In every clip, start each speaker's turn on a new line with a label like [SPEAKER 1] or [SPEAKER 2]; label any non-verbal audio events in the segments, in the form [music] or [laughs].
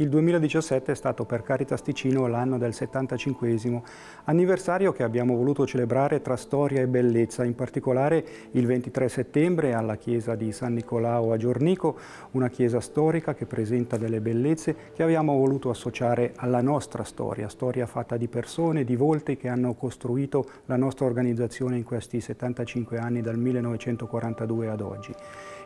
[SPEAKER 1] Il 2017 è stato per Caritas Ticino l'anno del 75 anniversario che abbiamo voluto celebrare tra storia e bellezza, in particolare il 23 settembre alla chiesa di San Nicolao a Giornico, una chiesa storica che presenta delle bellezze che abbiamo voluto associare alla nostra storia, storia fatta di persone, di volti che hanno costruito la nostra organizzazione in questi 75 anni dal 1942 ad oggi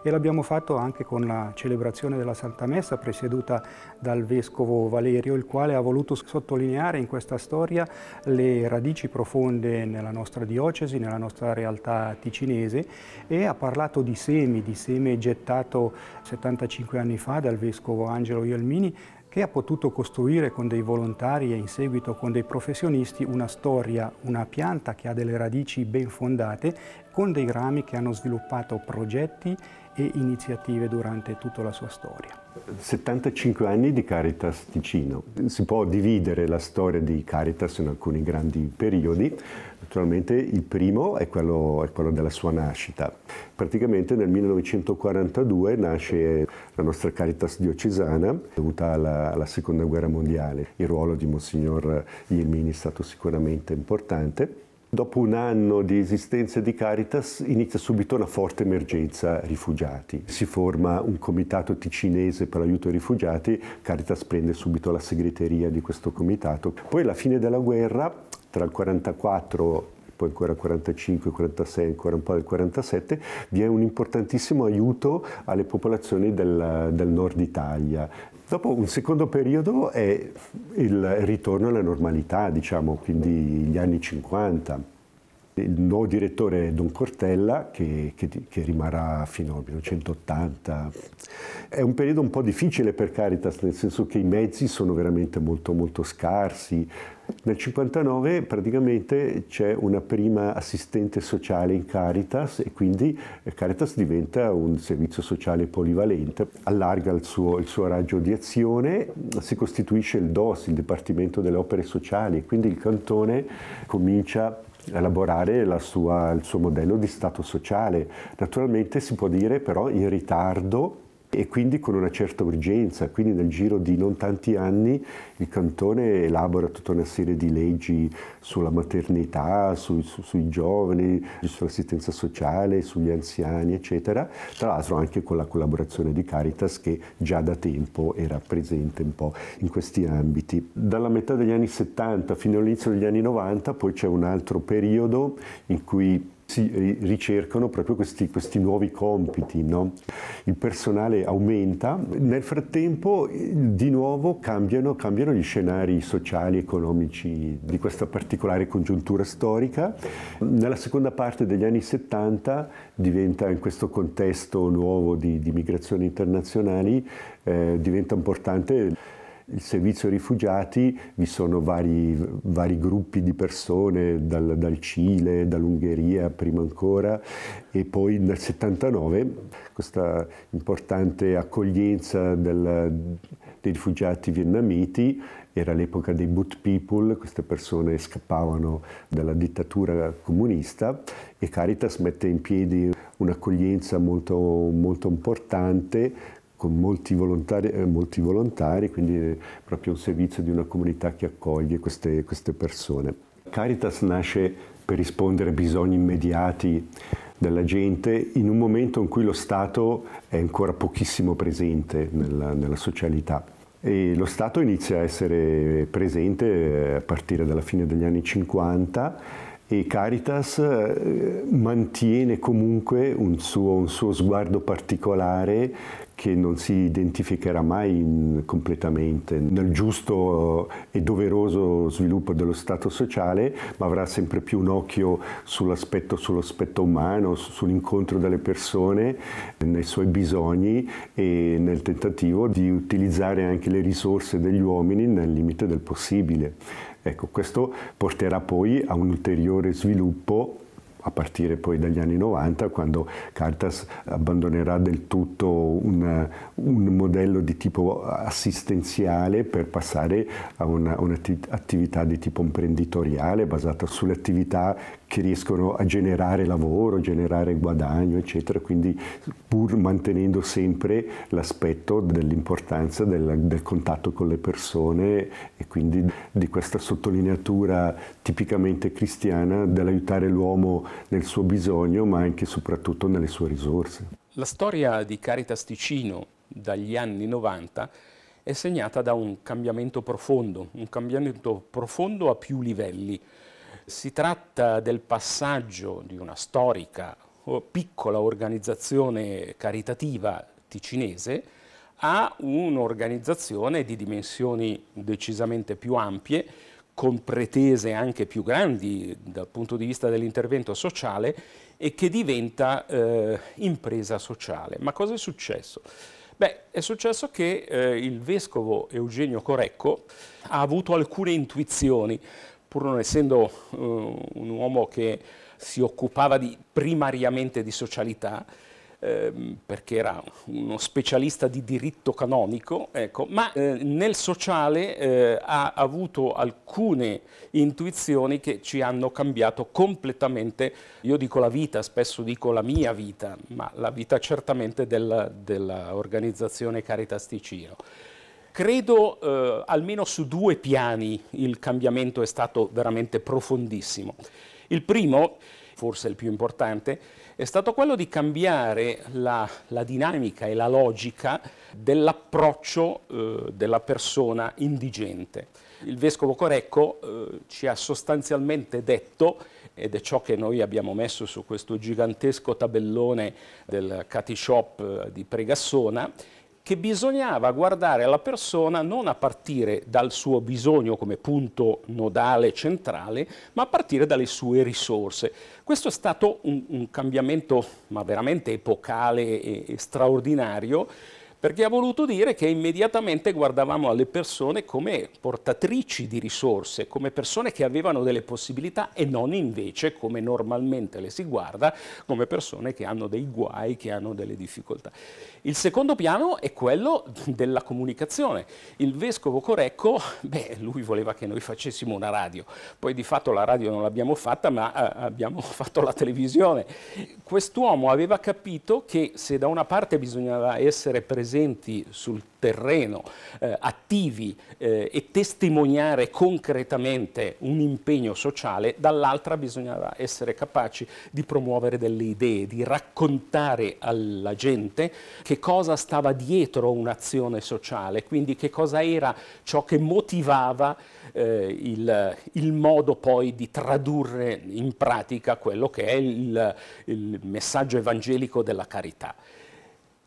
[SPEAKER 1] e l'abbiamo fatto anche con la celebrazione della Santa Messa presieduta dal Vescovo Valerio, il quale ha voluto sottolineare in questa storia le radici profonde nella nostra diocesi, nella nostra realtà ticinese e ha parlato di semi, di seme gettato 75 anni fa dal Vescovo Angelo Ielmini che ha potuto costruire con dei volontari e in seguito con dei professionisti una storia, una pianta che ha delle radici ben fondate, con dei rami che hanno sviluppato progetti e iniziative durante tutta la sua storia.
[SPEAKER 2] 75 anni di Caritas Ticino. Si può dividere la storia di Caritas in alcuni grandi periodi. Naturalmente il primo è quello, è quello della sua nascita. Praticamente nel 1942 nasce la nostra Caritas diocesana dovuta alla, alla seconda guerra mondiale. Il ruolo di Monsignor Irmini è stato sicuramente importante Dopo un anno di esistenza di Caritas inizia subito una forte emergenza rifugiati. Si forma un comitato ticinese per l'aiuto ai rifugiati, Caritas prende subito la segreteria di questo comitato. Poi alla fine della guerra, tra il 44 poi ancora 45, 46, ancora un po' del 47, vi è un importantissimo aiuto alle popolazioni del, del nord Italia, Dopo un secondo periodo è il ritorno alla normalità, diciamo, quindi gli anni 50 il nuovo direttore è Don Cortella, che, che, che, rimarrà fino al 1980. È un periodo un po' difficile per Caritas, nel senso che i mezzi sono veramente molto, molto scarsi. Nel 59 praticamente c'è una prima assistente sociale in Caritas e quindi eh, Caritas diventa un servizio sociale polivalente, allarga il suo, il suo raggio di azione, si costituisce il DOS, il Dipartimento delle Opere Sociali, e quindi il cantone comincia elaborare sua, il suo modello di Stato sociale. Naturalmente si può dire però in ritardo e quindi con una certa urgenza, quindi nel giro di non tanti anni il cantone elabora tutta una serie di leggi sulla maternità, su, su, sui giovani, sull'assistenza sociale, sugli anziani, eccetera, tra l'altro anche con la collaborazione di Caritas che già da tempo era presente un po' in questi ambiti. Dalla metà degli anni 70 fino all'inizio degli anni 90 poi c'è un altro periodo in cui si ricercano proprio questi, questi nuovi compiti. No? Il personale aumenta, nel frattempo eh, di nuovo cambiano, cambiano, gli scenari sociali, economici di questa particolare congiuntura storica. Nella seconda parte degli anni 70 diventa in questo contesto nuovo di, di migrazioni internazionali, eh, diventa importante il servizio rifugiati vi sono vari, vari gruppi di persone dal, dal Cile, dall'Ungheria prima ancora e poi nel 79 questa importante accoglienza del, dei rifugiati vietnamiti era l'epoca dei boot people, queste persone scappavano dalla dittatura comunista e Caritas mette in piedi un'accoglienza molto, molto importante con molti volontari, eh, molti volontari, quindi eh, proprio un servizio di una comunità che accoglie queste, queste persone. Caritas nasce per rispondere ai bisogni immediati della gente in un momento in cui lo Stato è ancora pochissimo presente nella, nella socialità. E lo Stato inizia a essere presente eh, a partire dalla fine degli anni 50 e Caritas eh, mantiene comunque un suo, un suo sguardo particolare che non si identificherà mai in, completamente nel giusto e doveroso sviluppo dello Stato sociale, ma avrà sempre più un occhio sull'aspetto sull umano, sull'incontro delle persone, nei suoi bisogni e nel tentativo di utilizzare anche le risorse degli uomini nel limite del possibile. Ecco, questo porterà poi a un ulteriore sviluppo a partire poi dagli anni 90 quando Cartas abbandonerà del tutto un, un modello di tipo assistenziale per passare a un'attività di tipo imprenditoriale basata sulle attività che riescono a generare lavoro, generare guadagno, eccetera, quindi pur mantenendo sempre l'aspetto dell'importanza del, del, contatto con le persone e quindi di questa sottolineatura tipicamente cristiana dell'aiutare l'uomo nel suo bisogno ma anche e soprattutto nelle sue risorse.
[SPEAKER 3] La storia di Caritas Ticino dagli anni 90 è segnata da un cambiamento profondo, un cambiamento profondo a più livelli. Si tratta del passaggio di una storica piccola organizzazione caritativa ticinese a un'organizzazione di dimensioni decisamente più ampie con pretese anche più grandi dal punto di vista dell'intervento sociale e che diventa eh, impresa sociale. Ma cosa è successo? Beh, è successo che eh, il vescovo Eugenio Corecco ha avuto alcune intuizioni, pur non essendo eh, un uomo che si occupava di, primariamente di socialità, Ehm, perché era uno specialista di diritto canonico, ecco, ma eh, nel sociale eh, ha avuto alcune intuizioni che ci hanno cambiato completamente, io dico la vita, spesso dico la mia vita, ma la vita certamente dell'organizzazione Caritas Ticino. Credo eh, almeno su due piani il cambiamento è stato veramente profondissimo. Il primo, forse il più importante, è stato quello di cambiare la, la dinamica e la logica dell'approccio eh, della persona indigente. Il vescovo Corecco eh, ci ha sostanzialmente detto, ed è ciò che noi abbiamo messo su questo gigantesco tabellone del Cati Shop eh, di Pregassona, che bisognava guardare la persona non a partire dal suo bisogno come punto nodale centrale, ma a partire dalle sue risorse. Questo è stato un, un cambiamento ma veramente epocale e, e straordinario perché ha voluto dire che immediatamente guardavamo alle persone come portatrici di risorse, come persone che avevano delle possibilità e non invece, come normalmente le si guarda, come persone che hanno dei guai, che hanno delle difficoltà. Il secondo piano è quello della comunicazione. Il vescovo Corecco, beh, lui voleva che noi facessimo una radio, poi di fatto la radio non l'abbiamo fatta, ma eh, abbiamo [laughs] fatto la televisione. Quest'uomo aveva capito che se da una parte bisognava essere presenti presenti sul terreno, eh, attivi eh, e testimoniare concretamente un impegno sociale, dall'altra bisognava essere capaci di promuovere delle idee, di raccontare alla gente che cosa stava dietro un'azione sociale, quindi che cosa era ciò che motivava eh, il, il, modo poi di tradurre in pratica quello che è il, il messaggio evangelico della carità.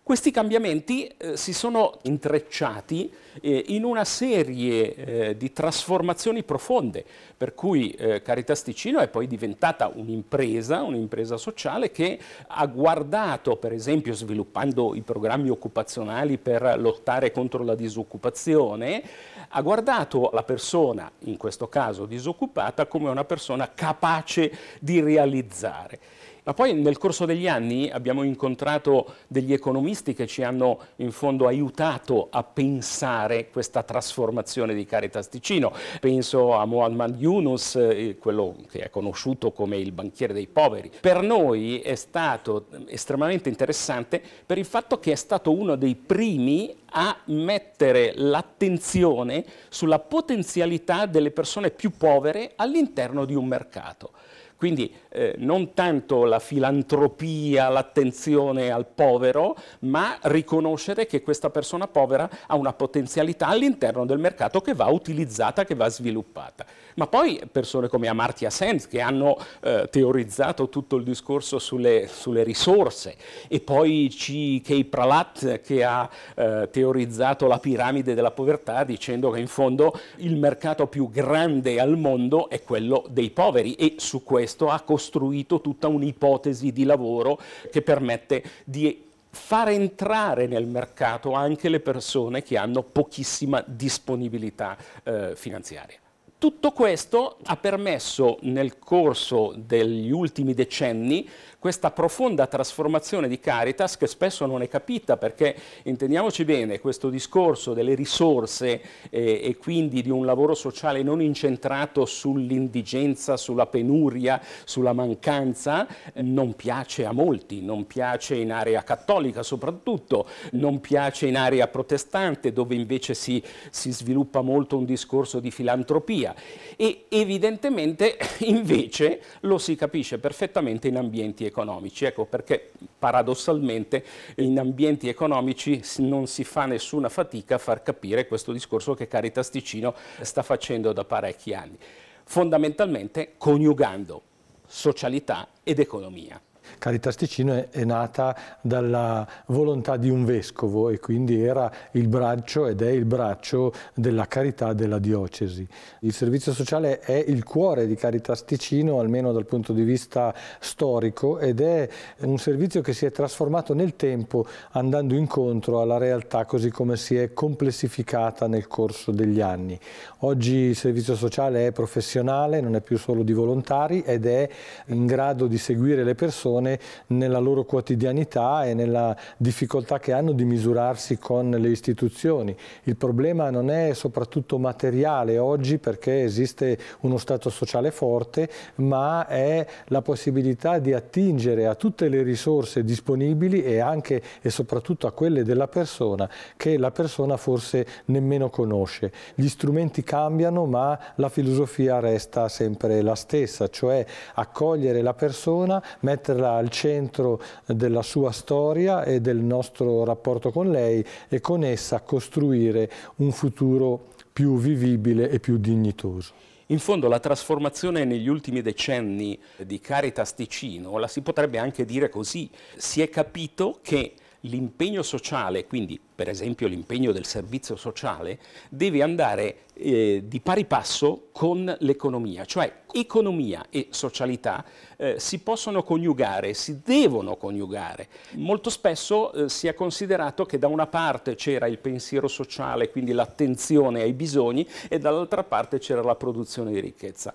[SPEAKER 3] Questi cambiamenti eh, si sono intrecciati eh, in una serie eh, di trasformazioni profonde, per cui eh, Caritas Ticino è poi diventata un'impresa, un'impresa sociale che ha guardato, per esempio sviluppando i programmi occupazionali per lottare contro la disoccupazione, ha guardato la persona, in questo caso disoccupata, come una persona capace di realizzare. Ma poi nel corso degli anni abbiamo incontrato degli economisti che ci hanno in fondo aiutato a pensare questa trasformazione di Caritas Ticino. Penso a Muhammad Yunus, eh, quello che è conosciuto come il banchiere dei poveri. Per noi è stato estremamente interessante per il fatto che è stato uno dei primi a mettere l'attenzione sulla potenzialità delle persone più povere all'interno di un mercato. Quindi eh, non tanto la filantropia, l'attenzione al povero, ma riconoscere che questa persona povera ha una potenzialità all'interno del mercato che va utilizzata, che va sviluppata. Ma poi persone come Amartya Sen, che hanno eh, teorizzato tutto il discorso sulle, sulle risorse, e poi C.K. Pralat, che ha eh, teorizzato la piramide della povertà, dicendo che in fondo il mercato più grande al mondo è quello dei poveri, e su questo questo ha costruito tutta un'ipotesi di lavoro che permette di far entrare nel mercato anche le persone che hanno pochissima disponibilità eh, finanziaria. Tutto questo ha permesso nel corso degli ultimi decenni questa profonda trasformazione di Caritas che spesso non è capita perché intendiamoci bene questo discorso delle risorse eh, e quindi di un lavoro sociale non incentrato sull'indigenza, sulla penuria, sulla mancanza eh, non piace a molti, non piace in area cattolica soprattutto, non piace in area protestante dove invece si, si sviluppa molto un discorso di filantropia e evidentemente [laughs] invece lo si capisce perfettamente in ambienti economici economici. Ecco perché paradossalmente in ambienti economici non si fa nessuna fatica a far capire questo discorso che Caritas Ticino sta facendo da parecchi anni, fondamentalmente coniugando socialità ed economia.
[SPEAKER 4] Caritas Ticino è, è, nata dalla volontà di un vescovo e quindi era il braccio ed è il braccio della carità della diocesi. Il servizio sociale è il cuore di Caritas Ticino, almeno dal punto di vista storico, ed è un servizio che si è trasformato nel tempo andando incontro alla realtà così come si è complessificata nel corso degli anni. Oggi il servizio sociale è professionale, non è più solo di volontari ed è in grado di seguire le persone persone nella loro quotidianità e nella difficoltà che hanno di misurarsi con le istituzioni. Il problema non è soprattutto materiale oggi perché esiste uno stato sociale forte, ma è la possibilità di attingere a tutte le risorse disponibili e anche e soprattutto a quelle della persona che la persona forse nemmeno conosce. Gli strumenti cambiano ma la filosofia resta sempre la stessa, cioè accogliere la persona, metterla posa al centro della sua storia e del nostro rapporto con lei e con essa costruire un futuro più vivibile e più dignitoso.
[SPEAKER 3] In fondo la trasformazione negli ultimi decenni di Caritas Ticino, la si potrebbe anche dire così, si è capito che l'impegno sociale, quindi per esempio l'impegno del servizio sociale, deve andare eh, di pari passo con l'economia, cioè economia e socialità eh, si possono coniugare, si devono coniugare. Molto spesso eh, si è considerato che da una parte c'era il pensiero sociale, quindi l'attenzione ai bisogni, e dall'altra parte c'era la produzione di ricchezza.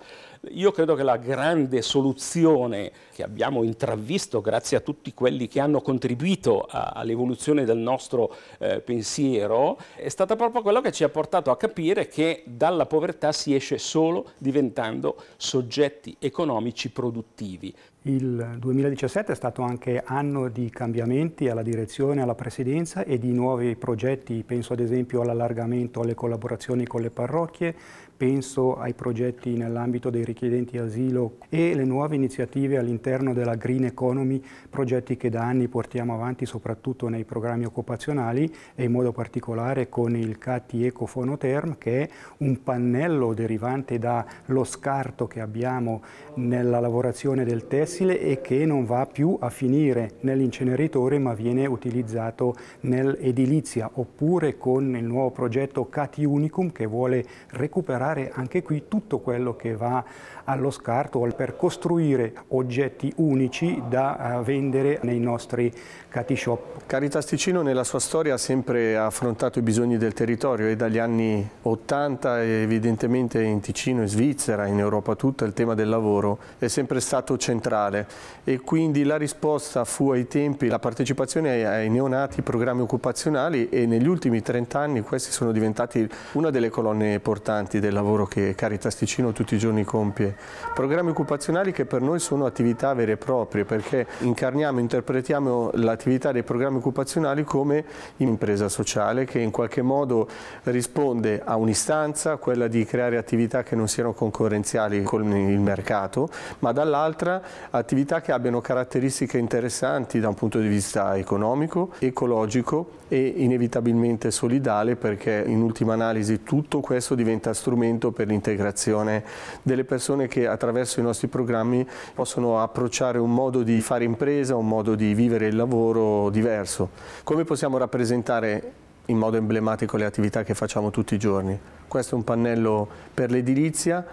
[SPEAKER 3] Io credo che la grande soluzione che abbiamo intravisto grazie a tutti quelli che hanno contribuito all'evoluzione del nostro eh, eh, pensiero è stata proprio quello che ci ha portato a capire che dalla povertà si esce solo diventando soggetti economici produttivi.
[SPEAKER 1] Il 2017 è stato anche anno di cambiamenti alla direzione, alla presidenza e di nuovi progetti, penso ad esempio all'allargamento alle collaborazioni con le parrocchie, penso ai progetti nell'ambito dei richiedenti asilo e le nuove iniziative all'interno della Green Economy, progetti che da anni portiamo avanti soprattutto nei programmi occupazionali e in modo particolare con il CATI Ecofonoterm che è un pannello derivante dallo scarto che abbiamo nella lavorazione del tessile e che non va più a finire nell'inceneritore ma viene utilizzato nell'edilizia oppure con il nuovo progetto CATI Unicum che vuole recuperare utilizzare anche qui tutto quello che va allo scarto
[SPEAKER 5] per costruire oggetti unici da eh, vendere nei nostri Cati Shop. Caritas Ticino nella sua storia ha sempre affrontato i bisogni del territorio e dagli anni 80 evidentemente in Ticino, in Svizzera, in Europa tutta il tema del lavoro è sempre stato centrale e quindi la risposta fu ai tempi la partecipazione ai neonati programmi occupazionali e negli ultimi 30 anni questi sono diventati una delle colonne portanti del lavoro che Caritas Ticino tutti i giorni compie. Programmi occupazionali che per noi sono attività vere e proprie perché incarniamo, interpretiamo la attività dei programmi occupazionali come impresa sociale che in qualche modo risponde a un'istanza, quella di creare attività che non siano concorrenziali con il mercato, ma dall'altra attività che abbiano caratteristiche interessanti da un punto di vista economico, ecologico e inevitabilmente solidale perché in ultima analisi tutto questo diventa strumento per l'integrazione delle persone che attraverso i nostri programmi possono approcciare un modo di fare impresa, un modo di vivere il lavoro diverso. Come possiamo rappresentare in modo emblematico le attività che facciamo tutti i giorni? Questo è un pannello per l'edilizia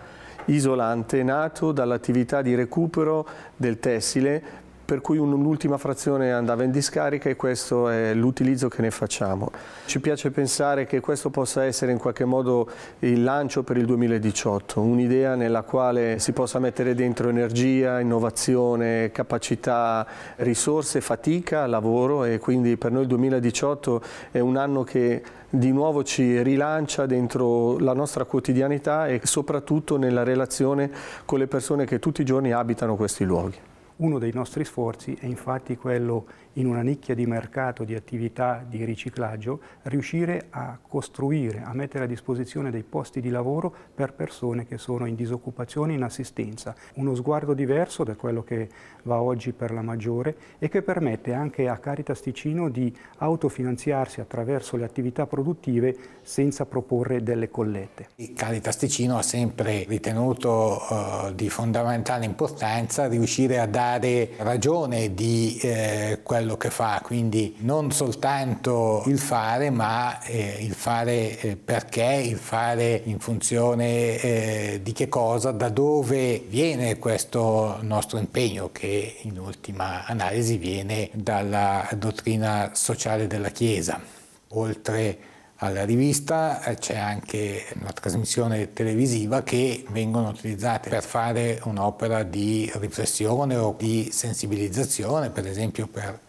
[SPEAKER 5] isolante nato dall'attività di recupero del tessile per cui l'ultima frazione andava in discarica e questo è l'utilizzo che ne facciamo. Ci piace pensare che questo possa essere in qualche modo il lancio per il 2018, un'idea nella quale si possa mettere dentro energia, innovazione, capacità, risorse, fatica, lavoro e quindi per noi il 2018 è un anno che di nuovo ci rilancia dentro la nostra quotidianità e soprattutto nella relazione con le persone che tutti i giorni abitano questi luoghi.
[SPEAKER 1] Uno dei nostri sforzi è infatti quello, in una nicchia di mercato di attività di riciclaggio, riuscire a costruire, a mettere a disposizione dei posti di lavoro per persone che sono in disoccupazione, in assistenza. Uno sguardo diverso da quello che va oggi per la maggiore e che permette anche a Caritas Ticino di autofinanziarsi attraverso le attività produttive senza proporre
[SPEAKER 6] delle collette. Caritas Ticino ha sempre ritenuto eh, di fondamentale importanza riuscire a dare dare ragione di eh, quello che fa, quindi non soltanto il fare, ma eh, il fare eh, perché, il fare in funzione eh, di che cosa, da dove viene questo nostro impegno che in ultima analisi viene dalla dottrina sociale della Chiesa, oltre a alla rivista, eh, c'è anche la trasmissione televisiva che vengono utilizzate per fare un'opera di riflessione o di sensibilizzazione, per esempio per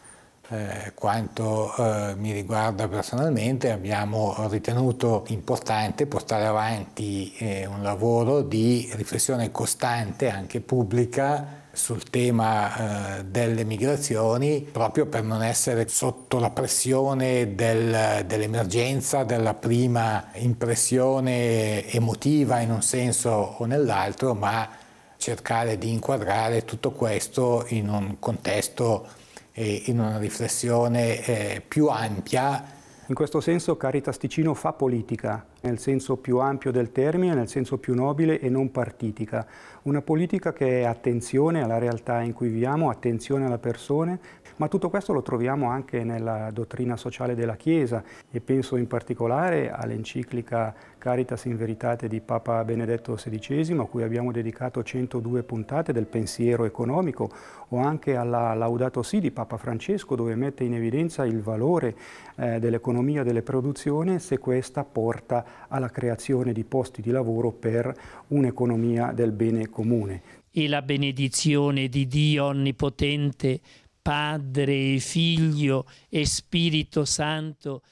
[SPEAKER 6] eh, quanto eh, mi riguarda personalmente abbiamo ritenuto importante portare avanti eh, un lavoro di riflessione costante, anche pubblica, sul tema eh, delle migrazioni proprio per non essere sotto la pressione del, dell'emergenza, della prima impressione emotiva in un senso o nell'altro, ma cercare di inquadrare tutto questo in un contesto e in una riflessione eh, più ampia in questo senso Caritas Ticino fa politica, nel
[SPEAKER 1] senso più ampio del termine, nel senso più nobile e non partitica. Una politica che è attenzione alla realtà in cui viviamo, attenzione alla persone, ma tutto questo lo troviamo anche nella dottrina sociale della Chiesa e penso in particolare all'enciclica Caritas in Veritate di Papa Benedetto XVI, a cui abbiamo dedicato 102 puntate del pensiero economico, o anche alla Laudato Si di Papa Francesco, dove mette in evidenza il valore eh, dell'economia delle produzioni se questa porta alla creazione di posti di lavoro per un'economia del bene comune.
[SPEAKER 5] E la benedizione di Dio Onnipotente, Padre, e Figlio e Spirito Santo,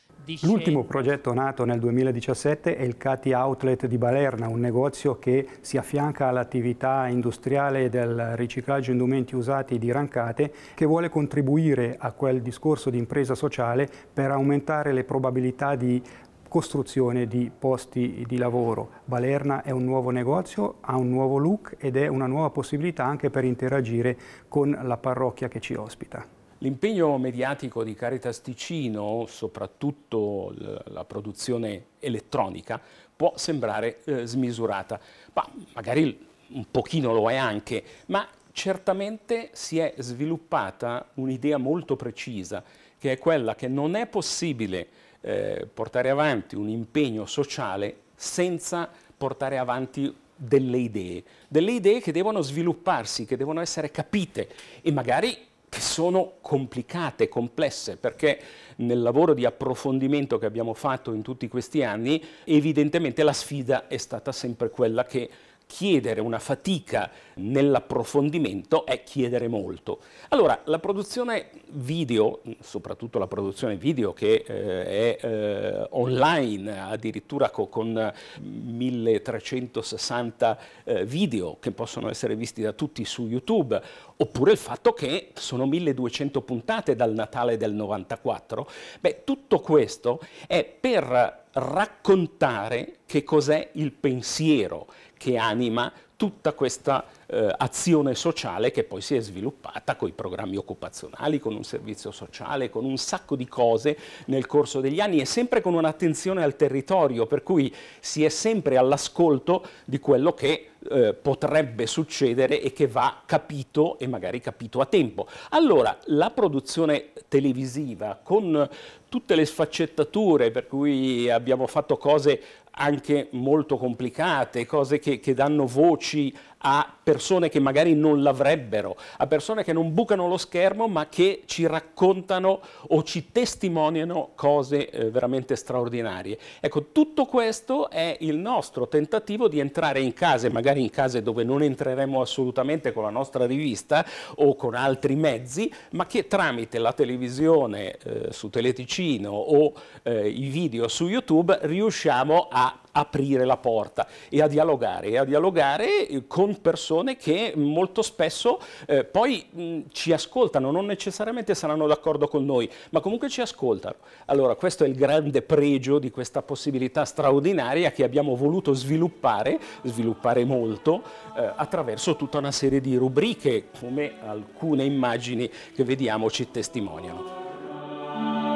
[SPEAKER 1] L'ultimo progetto nato nel 2017 è il Cati Outlet di Balerna, un negozio che si affianca all'attività industriale del riciclaggio indumenti usati di Rancate, che vuole contribuire a quel discorso di impresa sociale per aumentare le probabilità di costruzione di posti di lavoro. Balerna è un nuovo negozio, ha un nuovo look ed è una nuova possibilità anche per interagire con la parrocchia che ci ospita.
[SPEAKER 3] L'impegno mediatico di Caritas Ticino, soprattutto la produzione elettronica, può sembrare eh, smisurata, ma magari un pochino lo è anche, ma certamente si è sviluppata un'idea molto precisa, che è quella che non è possibile eh, portare avanti un impegno sociale senza portare avanti delle idee, delle idee che devono svilupparsi, che devono essere capite e magari che sono complicate, complesse, perché nel lavoro di approfondimento che abbiamo fatto in tutti questi anni, evidentemente la sfida è stata sempre quella che chiedere una fatica nell'approfondimento è chiedere molto. Allora, la produzione video, soprattutto la produzione video che eh, è eh, online, addirittura co con 1360 eh, video che possono essere visti da tutti su YouTube, oppure il fatto che sono 1200 puntate dal Natale del 94, beh, tutto questo è per raccontare che cos'è il pensiero, che anima tutta questa eh, azione sociale che poi si è sviluppata con i programmi occupazionali, con un servizio sociale, con un sacco di cose nel corso degli anni e sempre con un'attenzione al territorio, per cui si è sempre all'ascolto di quello che eh, potrebbe succedere e che va capito e magari capito a tempo. Allora, la produzione televisiva con tutte le sfaccettature, per cui abbiamo fatto cose anche molto complicate, cose che, che danno voci a persone che magari non l'avrebbero, a persone che non bucano lo schermo ma che ci raccontano o ci testimoniano cose eh, veramente straordinarie. Ecco, tutto questo è il nostro tentativo di entrare in case, magari in case dove non entreremo assolutamente con la nostra rivista o con altri mezzi, ma che tramite la televisione eh, su Teleticino o eh, i video su YouTube riusciamo a aprire la porta e a dialogare, e a dialogare eh, con persone che molto spesso eh, poi mh, mm, ci ascoltano, non necessariamente saranno d'accordo con noi, ma comunque ci ascoltano. Allora questo è il grande pregio di questa possibilità straordinaria che abbiamo voluto sviluppare, sviluppare molto, eh, attraverso tutta una serie di rubriche, come alcune immagini che vediamo ci testimoniano.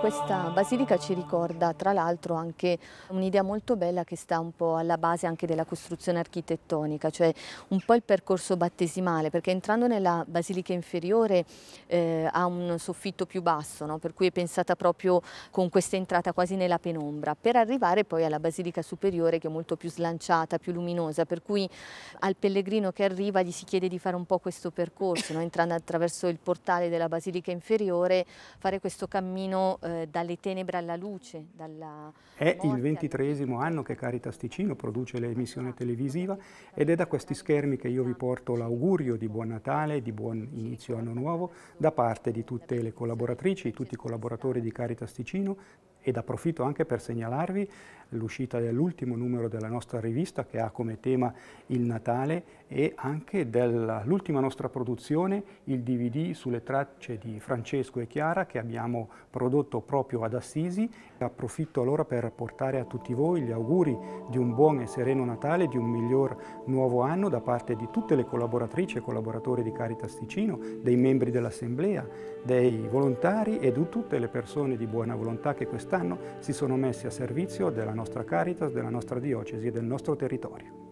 [SPEAKER 4] Questa basilica ci ricorda tra l'altro anche un'idea molto bella che sta un po' alla base anche della costruzione architettonica, cioè un po' il percorso battesimale, perché entrando nella basilica inferiore eh, ha un soffitto più basso, no? per cui è pensata proprio con questa entrata quasi nella penombra, per arrivare poi alla basilica superiore che è molto più slanciata, più luminosa, per cui al pellegrino che arriva gli si chiede di fare un po' questo percorso, no? entrando attraverso il portale della basilica inferiore, fare questo cammino eh, eh, dalle tenebre alla luce.
[SPEAKER 1] è il ventitresimo anno che Caritas Ticino produce l'emissione esatto. televisiva ed è da questi schermi che io vi esatto. porto l'augurio di buon Natale, di buon inizio certo. anno nuovo da parte di tutte le collaboratrici, tutti i collaboratori di Caritas Ticino, ed approfitto anche per segnalarvi l'uscita dell'ultimo numero della nostra rivista che ha come tema il Natale e anche dell'ultima nostra produzione, il DVD sulle tracce di Francesco e Chiara che abbiamo prodotto proprio ad Assisi. Approfitto allora per portare a tutti voi gli auguri di un buon e sereno Natale, di un miglior nuovo anno da parte di tutte le collaboratrici e collaboratori di Caritas Ticino, dei membri dell'Assemblea, dei volontari e di tutte le persone di buona volontà che quest'anno quest'anno si sono messi a servizio della nostra Caritas, della nostra diocesi e del nostro territorio.